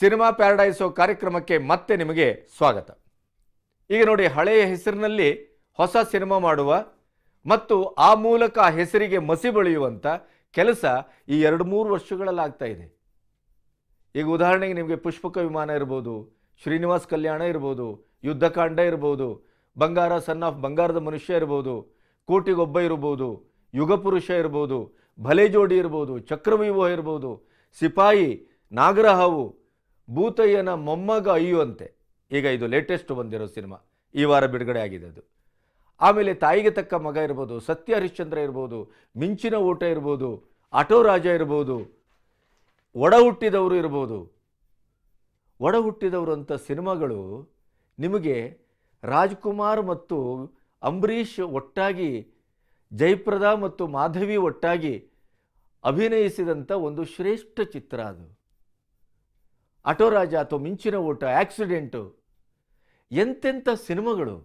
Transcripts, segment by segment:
cinema ಪ್ಯಾರಡೈಸೋ ಕಾರ್ಯಕ್ರಮಕ್ಕೆ ಮತ್ತೆ ನಿಮಗೆ ಸ್ವಾಗತ ಈಗ ನೋಡಿ ಹಳೆಯ ಹೆಸರಿನಲ್ಲಿ ಹೊಸ ಸಿನಿಮಾ ಮಾಡುವ ಮತ್ತು ಆ ಮೂಲಕ ಹೆಸರಿಗೆ ಮಸಿ ಬಳಿಯುವಂಥ ಕೆಲಸ ಈ ಎರಡು ಮೂರು ವರ್ಷಗಳಲ್ಲಿ ಆಗ್ತಾ ಇದೆ ಈಗ ಉದಾಹರಣೆಗೆ ನಿಮಗೆ ಪುಷ್ಪಕ ವಿಮಾನ ಇರ್ಬೋದು ಶ್ರೀನಿವಾಸ್ ಕಲ್ಯಾಣ ಇರ್ಬೋದು ಯುದ್ಧಕಾಂಡ ಇರ್ಬೋದು ಬಂಗಾರ ಸನ್ ಆಫ್ ಬಂಗಾರದ ಮನುಷ್ಯ ಇರ್ಬೋದು ಕೋಟಿಗೊಬ್ಬ ಇರ್ಬೋದು ಯುಗಪುರುಷ ಇರ್ಬೋದು ಭಲೆ ಜೋಡಿ ಇರ್ಬೋದು ಚಕ್ರವ್ಯೂಹ ಇರ್ಬೋದು ಸಿಪಾಯಿ ನಾಗರಹಾವು ಭೂತಯ್ಯನ ಮೊಮ್ಮಗ ಅಯ್ಯುವಂತೆ ಈಗ ಇದು ಲೇಟೆಸ್ಟ್ ಬಂದಿರೋ ಸಿನಿಮಾ ಈ ವಾರ ಬಿಡುಗಡೆ ಆಗಿದೆ ಅದು ಆಮೇಲೆ ತಾಯಿಗೆ ತಕ್ಕ ಮಗ ಇರ್ಬೋದು ಸತ್ಯ ಹರಿಶ್ಚಂದ್ರ ಇರ್ಬೋದು ಮಿಂಚಿನ ಓಟ ಇರ್ಬೋದು ಆಟೋ ರಾಜ ಇರ್ಬೋದು ಒಡ ಹುಟ್ಟಿದವರು ಇರ್ಬೋದು ಒಡ ಹುಟ್ಟಿದವರು ಅಂತ ಸಿನಿಮಾಗಳು ನಿಮಗೆ ರಾಜ್ಕುಮಾರ್ ಮತ್ತು ಅಂಬರೀಷ್ ಒಟ್ಟಾಗಿ ಜಯಪ್ರದಾ ಮತ್ತು ಮಾಧವಿ ಒಟ್ಟಾಗಿ ಅಭಿನಯಿಸಿದಂಥ ಒಂದು ಶ್ರೇಷ್ಠ ಚಿತ್ರ ಅದು ಅಟೋರಾಜ ಅಥವಾ ಮಿಂಚಿನ ಓಟ ಆಕ್ಸಿಡೆಂಟು ಎಂತೆಂಥ ಸಿನಿಮಾಗಳು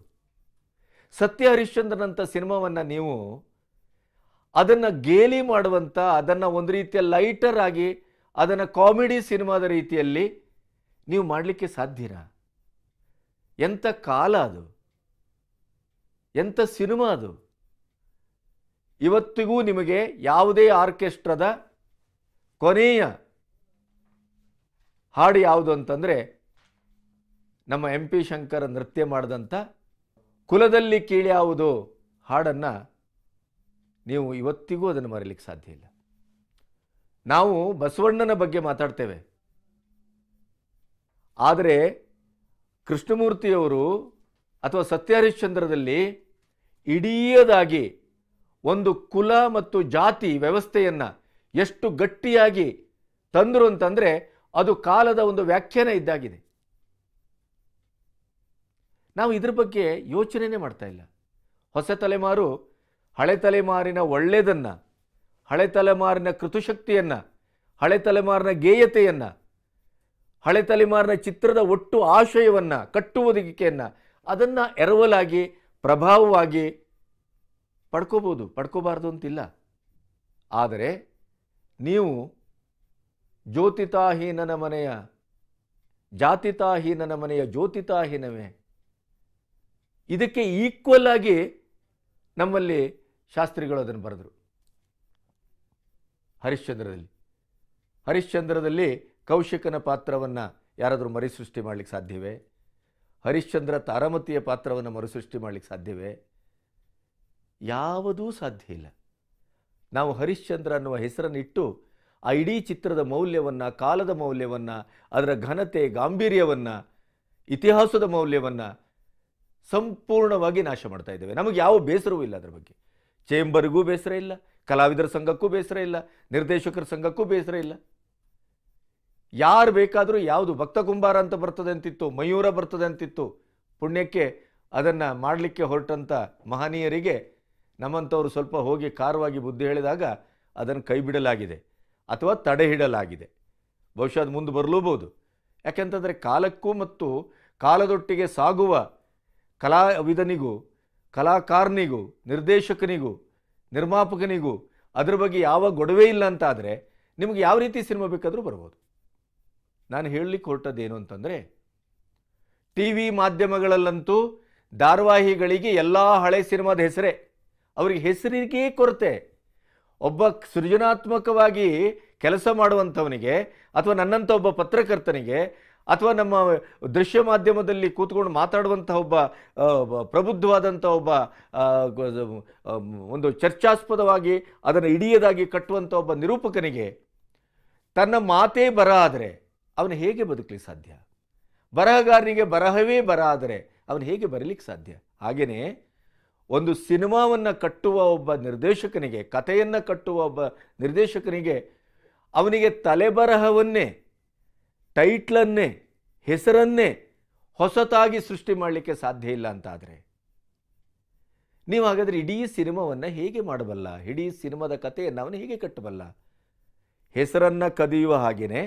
ಸತ್ಯ ಹರಿಶ್ಚಂದ್ರನಂಥ ಸಿನಿಮಾವನ್ನು ನೀವು ಅದನ್ನು ಗೇಲಿ ಮಾಡುವಂಥ ಅದನ್ನು ಒಂದು ರೀತಿಯ ಲೈಟರ್ ಆಗಿ ಅದನ್ನು ಕಾಮಿಡಿ ಸಿನಿಮಾದ ರೀತಿಯಲ್ಲಿ ನೀವು ಮಾಡಲಿಕ್ಕೆ ಸಾಧ್ಯರ ಎಂಥ ಕಾಲ ಅದು ಎಂಥ ಸಿನಿಮಾ ಅದು ಇವತ್ತಿಗೂ ನಿಮಗೆ ಯಾವುದೇ ಆರ್ಕೆಸ್ಟ್ರಾದ ಕೊನೆಯ ಹಾಡು ಯಾವುದು ಅಂತಂದರೆ ನಮ್ಮ ಎಂ ಪಿ ಶಂಕರ್ ನೃತ್ಯ ಮಾಡಿದಂಥ ಕುಲದಲ್ಲಿ ಕೀಳ್ಯಾವುದು ಹಾಡನ್ನು ನೀವು ಇವತ್ತಿಗೂ ಅದನ್ನು ಮರೀಲಿಕ್ಕೆ ಸಾಧ್ಯ ಇಲ್ಲ ನಾವು ಬಸವಣ್ಣನ ಬಗ್ಗೆ ಮಾತಾಡ್ತೇವೆ ಆದರೆ ಕೃಷ್ಣಮೂರ್ತಿಯವರು ಅಥವಾ ಸತ್ಯಹರಿಶ್ಚಂದ್ರದಲ್ಲಿ ಇಡೀದಾಗಿ ಒಂದು ಕುಲ ಮತ್ತು ಜಾತಿ ವ್ಯವಸ್ಥೆಯನ್ನು ಎಷ್ಟು ಗಟ್ಟಿಯಾಗಿ ತಂದರು ಅಂತಂದರೆ ಅದು ಕಾಲದ ಒಂದು ವ್ಯಾಖ್ಯಾನ ಇದ್ದಾಗಿದೆ ನಾವು ಇದ್ರ ಬಗ್ಗೆ ಯೋಚನೆಯೇ ಮಾಡ್ತಾ ಇಲ್ಲ ಹೊಸ ತಲೆಮಾರು ಹಳೆ ತಲೆಮಾರಿನ ಒಳ್ಳೆಯದನ್ನು ಹಳೆ ತಲೆಮಾರಿನ ಕೃತುಶಕ್ತಿಯನ್ನು ಹಳೆ ತಲೆಮಾರಿನ ಗೇಯತೆಯನ್ನು ಹಳೆ ತಲೆಮಾರಿನ ಚಿತ್ರದ ಒಟ್ಟು ಆಶಯವನ್ನು ಕಟ್ಟುವುದಕ್ಕೆಯನ್ನು ಅದನ್ನು ಎರವಲಾಗಿ ಪ್ರಭಾವವಾಗಿ ಪಡ್ಕೋಬೋದು ಪಡ್ಕೋಬಾರ್ದು ಅಂತಿಲ್ಲ ಆದರೆ ನೀವು ಜ್ಯೋತಿತಾಹೀನನ ಮನೆಯ ಜಾತಿತಾಹೀನನ ಮನೆಯ ಜ್ಯೋತಿತಾಹೀನವೇ ಇದಕ್ಕೆ ಈಕ್ವಲ್ ಆಗಿ ನಮ್ಮಲ್ಲಿ ಶಾಸ್ತ್ರಿಗಳು ಅದನ್ನು ಬರೆದರು ಹರಿಶ್ಚಂದ್ರದಲ್ಲಿ ಹರಿಶ್ಚಂದ್ರದಲ್ಲಿ ಕೌಶಿಕನ ಪಾತ್ರವನ್ನು ಯಾರಾದರೂ ಮರುಸೃಷ್ಟಿ ಮಾಡಲಿಕ್ಕೆ ಸಾಧ್ಯವೇ ಹರಿಶ್ಚಂದ್ರ ತಾರಮತಿಯ ಪಾತ್ರವನ್ನು ಮರುಸೃಷ್ಟಿ ಮಾಡಲಿಕ್ಕೆ ಸಾಧ್ಯವೇ ಯಾವುದೂ ಸಾಧ್ಯ ಇಲ್ಲ ನಾವು ಹರಿಶ್ಚಂದ್ರ ಅನ್ನುವ ಹೆಸರನ್ನಿಟ್ಟು ಆ ಇಡೀ ಚಿತ್ರದ ಮೌಲ್ಯವನ್ನು ಕಾಲದ ಮೌಲ್ಯವನ್ನು ಅದರ ಘನತೆ ಗಾಂಭೀರ್ಯವನ್ನು ಇತಿಹಾಸದ ಮೌಲ್ಯವನ್ನು ಸಂಪೂರ್ಣವಾಗಿ ನಾಶ ಮಾಡ್ತಾ ಇದ್ದೇವೆ ನಮಗೆ ಯಾವ ಬೇಸರವೂ ಇಲ್ಲ ಅದರ ಬಗ್ಗೆ ಚೇಂಬರ್ಗೂ ಬೇಸರ ಇಲ್ಲ ಕಲಾವಿದರ ಸಂಘಕ್ಕೂ ಬೇಸರ ಇಲ್ಲ ನಿರ್ದೇಶಕರ ಸಂಘಕ್ಕೂ ಬೇಸರ ಇಲ್ಲ ಯಾರು ಬೇಕಾದರೂ ಯಾವುದು ಭಕ್ತ ಕುಂಬಾರ ಅಂತ ಬರ್ತದೆ ಅಂತಿತ್ತು ಮಯೂರ ಬರ್ತದೆ ಅಂತಿತ್ತು ಪುಣ್ಯಕ್ಕೆ ಅದನ್ನು ಮಾಡಲಿಕ್ಕೆ ಹೊರಟಂಥ ಮಹನೀಯರಿಗೆ ನಮ್ಮಂಥವ್ರು ಸ್ವಲ್ಪ ಹೋಗಿ ಖಾರವಾಗಿ ಬುದ್ಧಿ ಹೇಳಿದಾಗ ಅದನ್ನು ಕೈಬಿಡಲಾಗಿದೆ ಅಥವಾ ತಡೆ ಹಿಡಲಾಗಿದೆ ಬಹುಶಃ ಅದು ಮುಂದೆ ಬರಲೂಬಹುದು ಯಾಕೆಂತಂದರೆ ಕಾಲಕ್ಕೂ ಮತ್ತು ಕಾಲದೊಟ್ಟಿಗೆ ಸಾಗುವ ಕಲಾವಿದನಿಗೂ ಕಲಾಕಾರನಿಗೂ ನಿರ್ದೇಶಕನಿಗೂ ನಿರ್ಮಾಪಕನಿಗೂ ಅದ್ರ ಬಗ್ಗೆ ಯಾವ ಗೊಡವೆ ಇಲ್ಲ ಅಂತಾದರೆ ನಿಮಗೆ ಯಾವ ರೀತಿ ಸಿನಿಮಾ ಬೇಕಾದರೂ ಬರ್ಬೋದು ನಾನು ಹೇಳಲಿಕ್ಕೆ ಹೊರಟದ್ದೇನು ಅಂತಂದರೆ ಟಿ ವಿ ಮಾಧ್ಯಮಗಳಲ್ಲಂತೂ ಧಾರಾವಾಹಿಗಳಿಗೆ ಎಲ್ಲ ಹಳೆ ಸಿನಿಮಾದ ಹೆಸರೇ ಅವರಿಗೆ ಹೆಸರಿಗೇ ಕೊರತೆ ಒಬ್ಬ ಸೃಜನಾತ್ಮಕವಾಗಿ ಕೆಲಸ ಮಾಡುವಂಥವನಿಗೆ ಅಥವಾ ನನ್ನಂಥ ಒಬ್ಬ ಪತ್ರಕರ್ತನಿಗೆ ಅಥವಾ ನಮ್ಮ ದೃಶ್ಯ ಮಾಧ್ಯಮದಲ್ಲಿ ಕೂತ್ಕೊಂಡು ಮಾತಾಡುವಂಥ ಒಬ್ಬ ಪ್ರಬುದ್ಧವಾದಂಥ ಒಬ್ಬ ಒಂದು ಚರ್ಚಾಸ್ಪದವಾಗಿ ಅದನ್ನು ಇಡಿಯದಾಗಿ ಕಟ್ಟುವಂಥ ಒಬ್ಬ ನಿರೂಪಕನಿಗೆ ತನ್ನ ಮಾತೇ ಬರ ಆದರೆ ಅವನು ಹೇಗೆ ಬದುಕಲಿ ಸಾಧ್ಯ ಬರಹಗಾರನಿಗೆ ಬರಹವೇ ಬರ ಆದರೆ ಅವನು ಹೇಗೆ ಬರಲಿಕ್ಕೆ ಸಾಧ್ಯ ಹಾಗೆಯೇ ಒಂದು ಸಿನಿಮಾವನ್ನು ಕಟ್ಟುವ ಒಬ್ಬ ನಿರ್ದೇಶಕನಿಗೆ ಕಥೆಯನ್ನು ಕಟ್ಟುವ ಒಬ್ಬ ನಿರ್ದೇಶಕನಿಗೆ ಅವನಿಗೆ ತಲೆಬರಹವನ್ನೇ ಟೈಟ್ಲನ್ನೇ ಹೆಸರನ್ನೇ ಹೊಸತಾಗಿ ಸೃಷ್ಟಿ ಮಾಡಲಿಕ್ಕೆ ಸಾಧ್ಯ ಇಲ್ಲ ಅಂತಾದರೆ ನೀವು ಹಾಗಾದರೆ ಇಡೀ ಸಿನಿಮಾವನ್ನು ಹೇಗೆ ಮಾಡಬಲ್ಲ ಇಡೀ ಸಿನಿಮಾದ ಕಥೆಯನ್ನು ಅವನು ಹೇಗೆ ಕಟ್ಟಬಲ್ಲ ಹೆಸರನ್ನು ಕದಿಯುವ ಹಾಗೆಯೇ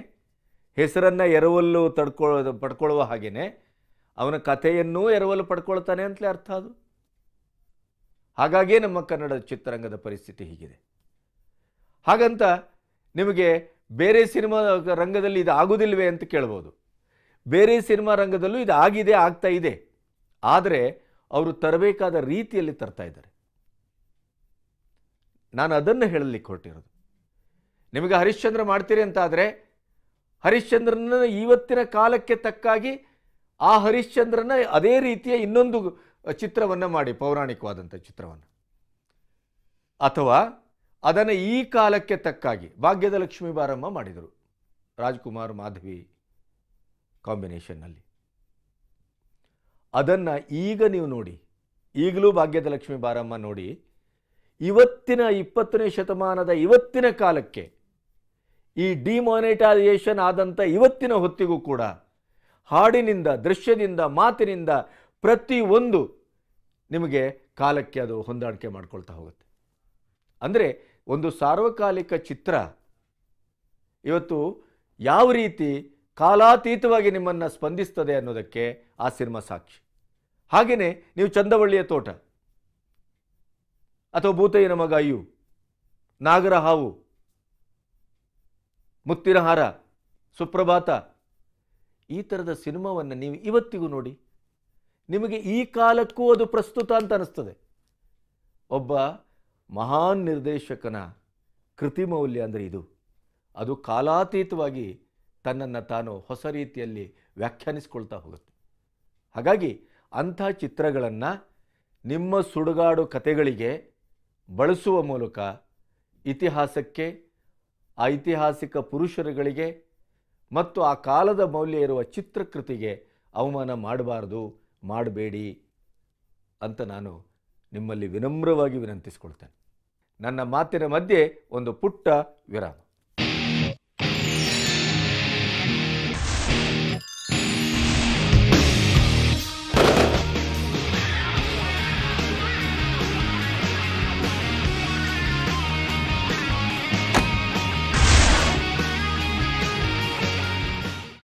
ಹೆಸರನ್ನು ಎರವಲು ತಡ್ಕೊಳ್ಳೋದು ಪಡ್ಕೊಳ್ಳುವ ಹಾಗೆಯೇ ಅವನ ಕಥೆಯನ್ನೂ ಎರವಲು ಪಡ್ಕೊಳ್ತಾನೆ ಅಂತಲೇ ಅರ್ಥ ಅದು ಹಾಗಾಗಿಯೇ ನಮ್ಮ ಕನ್ನಡ ಚಿತ್ರರಂಗದ ಪರಿಸ್ಥಿತಿ ಹೀಗಿದೆ ಹಾಗಂತ ನಿಮಗೆ ಬೇರೆ ಸಿನಿಮಾ ರಂಗದಲ್ಲಿ ಇದು ಆಗುವುದಿಲ್ವೇ ಅಂತ ಕೇಳ್ಬೋದು ಬೇರೆ ಸಿನಿಮಾ ರಂಗದಲ್ಲೂ ಇದು ಆಗಿದೆ ಆಗ್ತಾ ಇದೆ ಆದರೆ ಅವರು ತರಬೇಕಾದ ರೀತಿಯಲ್ಲಿ ತರ್ತಾ ಇದ್ದಾರೆ ನಾನು ಅದನ್ನು ಹೇಳಲಿಕ್ಕೆ ಹೊರಟಿರೋದು ನಿಮಗೆ ಹರಿಶ್ಚಂದ್ರ ಮಾಡ್ತೀರಿ ಅಂತಾದರೆ ಹರಿಶ್ಚಂದ್ರನ ಇವತ್ತಿನ ಕಾಲಕ್ಕೆ ತಕ್ಕಾಗಿ ಆ ಹರಿಶ್ಚಂದ್ರನ ಅದೇ ರೀತಿಯ ಇನ್ನೊಂದು ಚಿತ್ರವನ್ನು ಮಾಡಿ ಪೌರಾಣಿಕವಾದಂಥ ಚಿತ್ರವನ್ನು ಅಥವಾ ಅದನ್ನು ಈ ಕಾಲಕ್ಕೆ ತಕ್ಕಾಗಿ ಭಾಗ್ಯದ ಲಕ್ಷ್ಮೀ ಬಾರಮ್ಮ ಮಾಡಿದರು ರಾಜ್ಕುಮಾರ್ ಮಾಧವಿ ಕಾಂಬಿನೇಷನ್ನಲ್ಲಿ ಅದನ್ನು ಈಗ ನೀವು ನೋಡಿ ಈಗಲೂ ಭಾಗ್ಯದ ಲಕ್ಷ್ಮಿ ಬಾರಮ್ಮ ನೋಡಿ ಇವತ್ತಿನ ಇಪ್ಪತ್ತನೇ ಶತಮಾನದ ಇವತ್ತಿನ ಕಾಲಕ್ಕೆ ಈ ಡಿಮಾನಿಟೈಸೇಷನ್ ಆದಂಥ ಇವತ್ತಿನ ಹೊತ್ತಿಗೂ ಕೂಡ ಹಾಡಿನಿಂದ ದೃಶ್ಯದಿಂದ ಮಾತಿನಿಂದ ಪ್ರತಿಯೊಂದು ನಿಮಗೆ ಕಾಲಕ್ಕೆ ಅದು ಹೊಂದಾಣಿಕೆ ಮಾಡ್ಕೊಳ್ತಾ ಹೋಗುತ್ತೆ ಅಂದರೆ ಒಂದು ಸಾರ್ವಕಾಲಿಕ ಚಿತ್ರ ಇವತ್ತು ಯಾವ ರೀತಿ ಕಾಲಾತೀತವಾಗಿ ನಿಮ್ಮನ್ನು ಸ್ಪಂದಿಸ್ತದೆ ಅನ್ನೋದಕ್ಕೆ ಆ ಸಿನಿಮಾ ಸಾಕ್ಷಿ ಹಾಗೆಯೇ ನೀವು ಚಂದವಳ್ಳಿಯ ತೋಟ ಅಥವಾ ಭೂತಯ್ಯನ ಮಗ ಅಯ್ಯು ನಾಗರ ಹಾವು ಮುತ್ತಿನ ಹಾರ ಸುಪ್ರಭಾತ ಈ ಥರದ ಸಿನಿಮಾವನ್ನು ನೀವು ಇವತ್ತಿಗೂ ನೋಡಿ ನಿಮಗೆ ಈ ಕಾಲಕ್ಕೂ ಅದು ಪ್ರಸ್ತುತ ಅಂತ ಅನ್ನಿಸ್ತದೆ ಒಬ್ಬ ಮಹಾನ್ ನಿರ್ದೇಶಕನ ಕೃತಿ ಮೌಲ್ಯ ಅಂದರೆ ಇದು ಅದು ಕಾಲಾತೀತವಾಗಿ ತನ್ನನ್ನು ತಾನು ಹೊಸ ರೀತಿಯಲ್ಲಿ ವ್ಯಾಖ್ಯಾನಿಸ್ಕೊಳ್ತಾ ಹೋಗುತ್ತೆ ಹಾಗಾಗಿ ಅಂಥ ಚಿತ್ರಗಳನ್ನು ನಿಮ್ಮ ಸುಡುಗಾಡು ಕತೆಗಳಿಗೆ ಬಳಸುವ ಮೂಲಕ ಇತಿಹಾಸಕ್ಕೆ ಐತಿಹಾಸಿಕ ಪುರುಷರುಗಳಿಗೆ ಮತ್ತು ಆ ಕಾಲದ ಮೌಲ್ಯ ಇರುವ ಚಿತ್ರಕೃತಿಗೆ ಅವಮಾನ ಮಾಡಬಾರ್ದು ಮಾಡಬೇಡಿ ಅಂತ ನಾನು ನಿಮ್ಮಲ್ಲಿ ವಿನಮ್ರವಾಗಿ ವಿನಂತಿಸ್ಕೊಳ್ತೇನೆ ನನ್ನ ಮಾತಿನ ಮಧ್ಯೆ ಒಂದು ಪುಟ್ಟ ವಿರಾಮ